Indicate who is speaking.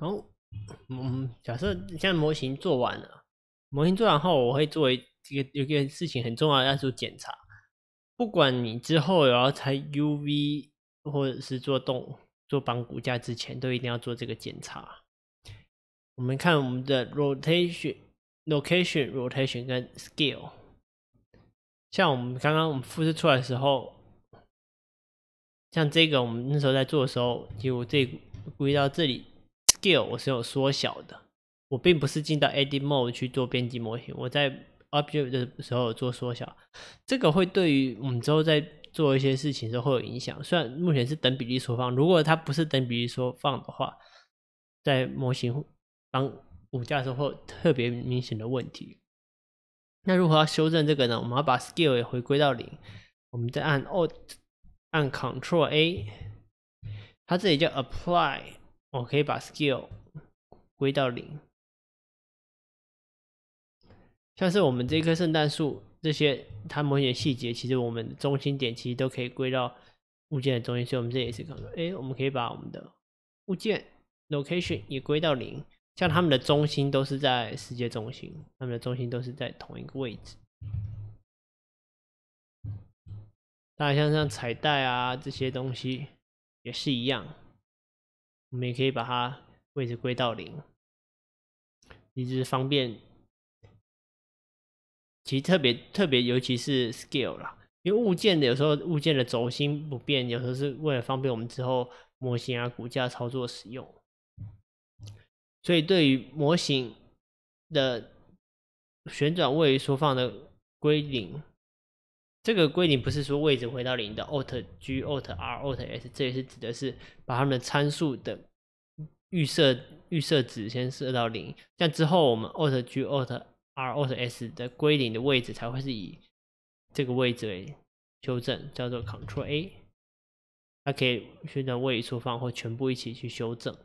Speaker 1: 然后，嗯，假设现在模型做完了，模型做完后，我会做一这个有件事情很重要，要做检查。不管你之后有要拆 UV 或者是做动做绑骨架之前，都一定要做这个检查。我们看我们的 rotation、location、rotation 跟 scale。像我们刚刚我们复制出来的时候，像这个我们那时候在做的时候，就这归到这里。Scale 我是有缩小的，我并不是进到 Edit Mode 去做编辑模型，我在 Object 的时候做缩小，这个会对于我们之后在做一些事情时候会有影响。虽然目前是等比例缩放，如果它不是等比例缩放的话，在模型当骨架的时候会有特别明显的问题。那如何要修正这个呢？我们要把 Scale 也回归到零，我们再按 Alt 按 Control A，它这里叫 Apply。我可以把 s k i l l 归到零，像是我们这棵圣诞树这些它某些细节，其实我们的中心点其实都可以归到物件的中心，所以我们这也是可以说，哎，我们可以把我们的物件 location 也归到零，像它们的中心都是在世界中心，它们的中心都是在同一个位置。那像像彩带啊这些东西也是一样。我们也可以把它位置归到零，就是方便。其实特别特别，尤其是 scale 啦，因为物件的有时候物件的轴心不变，有时候是为了方便我们之后模型啊骨架操作使用。所以对于模型的旋转、位缩放的归零。这个归零不是说位置回到零的，Alt G Alt R Alt S，这也是指的是把它们参数的预设预设值先设到零，像之后我们 Alt G Alt R Alt S 的归零的位置才会是以这个位置为修正，叫做 c t r l A，它可以选择位移缩放或全部一起去修正。